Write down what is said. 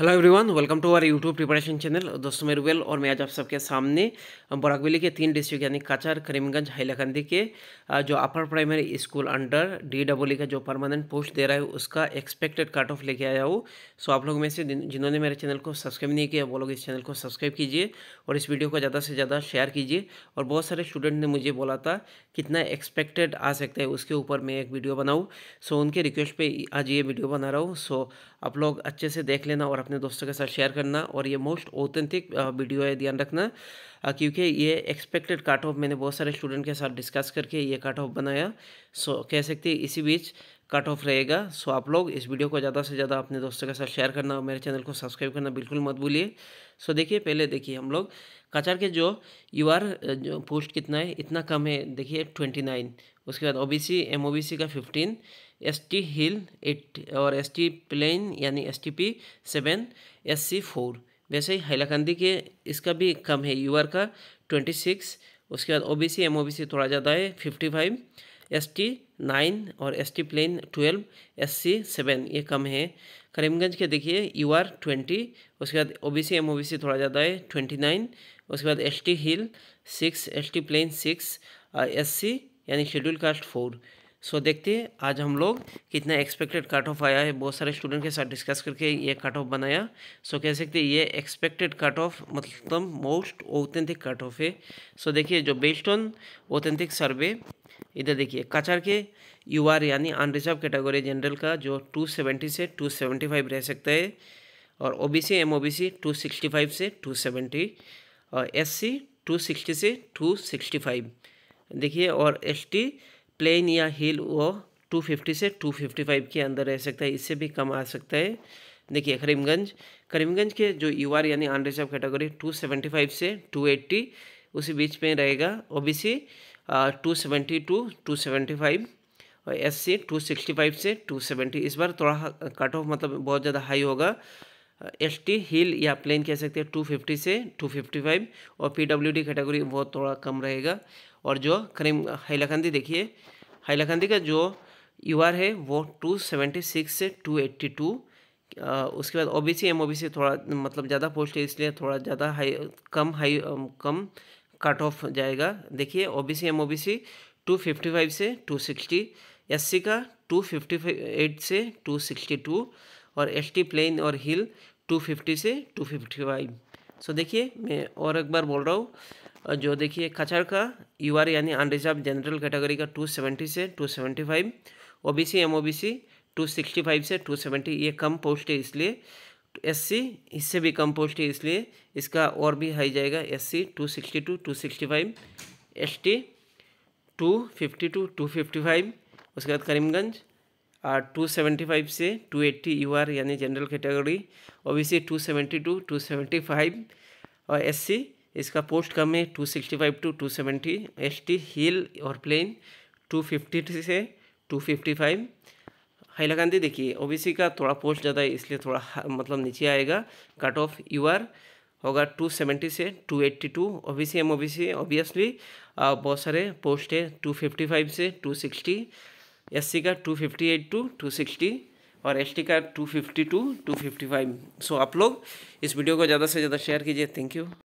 hello everyone welcome to our YouTube preparation channel दोस्तों मैं रुबेल और मैं आज आप सबके सामने बोराकबेली के तीन डिस्ट्रिक्ट यानी काचर करीमगंज हाईलाकंदी के जो upper primary school under D W का जो परमानेंट पोस्ट दे रहा है उसका एक्सपेक्टेड कट ऑफ लेके आया हूँ सो आप लोग में से जिन्होंने मेरे चैनल को सब्सक्राइब नहीं किया वो लोग इस चैनल को सब्सक्राइब कीजिए और इस वीडियो को ज़्यादा से ज़्यादा शेयर कीजिए और बहुत सारे स्टूडेंट ने मुझे बोला था कितना एक्सपेक्टेड आ सकता है उसके ऊपर मैं एक वीडियो बनाऊँ सो उनके रिक्वेस्ट पर आज ये वीडियो बना रहा हूँ सो आप लोग अच्छे से देख लेना और अपने दोस्तों के साथ शेयर करना और ये मोस्ट ऑथेंटिक वीडियो है ध्यान रखना क्योंकि ये एक्सपेक्टेड काट ऑफ मैंने बहुत सारे स्टूडेंट के साथ डिस्कस करके ये काट ऑफ बनाया सो कह सकते इसी बीच कट ऑफ रहेगा सो आप लोग इस वीडियो को ज़्यादा से ज़्यादा अपने दोस्तों के साथ शेयर करना और मेरे चैनल को सब्सक्राइब करना बिल्कुल मत भूलिए सो देखिए पहले देखिए हम लोग कचार के जो यू आर जो पोस्ट कितना है इतना कम है देखिए ट्वेंटी नाइन उसके बाद O B C M O B C का fifteen S T hill eight और एस टी प्लेन यानी S T P seven S C four वैसे ही हैलाकंदी के इसका भी कम है यूआर का ट्वेंटी सिक्स उसके बाद ओबीसी एमओबीसी थोड़ा ज़्यादा है fifty five S T nine और S T plain twelve S C seven ये कम है करीमगंज के देखिए यू आर ट्वेंटी उसके बाद O B C M O B C थोड़ा ज़्यादा है ट्वेंटी नाइन उसके बाद S T hill six S T plain six S C यानी schedule caste four so so, देखते हैं आज हम लोग कितना एक्सपेक्टेड कट ऑफ आया है बहुत सारे स्टूडेंट के साथ डिस्कस करके ये कट ऑफ बनाया सो so, कह सकते हैं ये एक्सपेक्टेड कट ऑफ मतलब मोस्ट ओथेंथिक कट ऑफ है सो so, देखिए जो बेस्ड ऑन ऑथेंटिक सर्वे इधर देखिए कचार के यू आर यानी अनरिजर्व कैटेगरी जनरल का जो टू सेवेंटी से टू सेवेंटी फाइव रह सकता है और O B C M O B C two sixty five से टू सेवेंटी और एस सी टू सिक्सटी से टू सिक्सटी फाइव देखिए और एस टी प्लेन या हील वो 250 से 255 के अंदर रह सकता है इससे भी कम आ सकता है देखिए करीमगंज करीमगंज के जो यू आर यानी रिजर्व कैटेगरी 275 से 280 उसी बीच में रहेगा ओबीसी सी टू फ़ाइव और एससी 265 से 270 इस बार थोड़ा कट ऑफ मतलब बहुत ज़्यादा हाई होगा एस टी हिल या प्लेन कह सकते हैं 250 से 255 और पीडब्ल्यूडी कैटेगरी बहुत थोड़ा कम रहेगा और जो करीम हैलाकंदी देखिए हैलाकंदी का जो यू आर है वो टू सेवेंटी सिक्स से टू एट्टी टू उसके बाद O B C M O B C थोड़ा मतलब ज़्यादा पोस्ट है इसलिए थोड़ा ज़्यादा हाई कम हाई कम कट ऑफ जाएगा देखिए O B C M O B C two fifty five से टू सिक्सटी एस सी का टू फिफ्टी एट से टू सिक्सटी टू और एस टी प्लेन और हिल टू फिफ्टी से टू फिफ्टी फाइव सो देखिए मैं और एक बार बोल रहा हूँ जो देखिए खचर का यू आर यानी अनरिजर्व जनरल कैटेगरी का टू सेवेंटी से two seventy five O B C M O B C two sixty five से टू सेवेंटी ये कम पोस्ट है इसलिए एस सी इससे भी कम पोस्ट है इसलिए इसका और भी हाई जाएगा S C two sixty two two sixty five S T two fifty two two fifty five उसके बाद करीमगंज टू सेवेंटी फाइव से टू एट्टी यू आर यानी general category O B C two seventy two two seventy five और S C इसका post कम है two sixty five two two seventy S T hill और plain two fifty three से two fifty five हाइला Gandhi देखिए O B C का थोड़ा post ज़्यादा है इसलिए थोड़ा मतलब नीचे आएगा कट ऑफ यू आर होगा टू सेवेंटी से two eighty two O B C M O B C obviously बहुत सारे पोस्ट है टू फिफ्टी फाइव से टू सिक्सटी एससी का 258 टू 260 और एसटी का 252 टू 255 सो so, आप लोग इस वीडियो को ज़्यादा से ज़्यादा शेयर कीजिए थैंक यू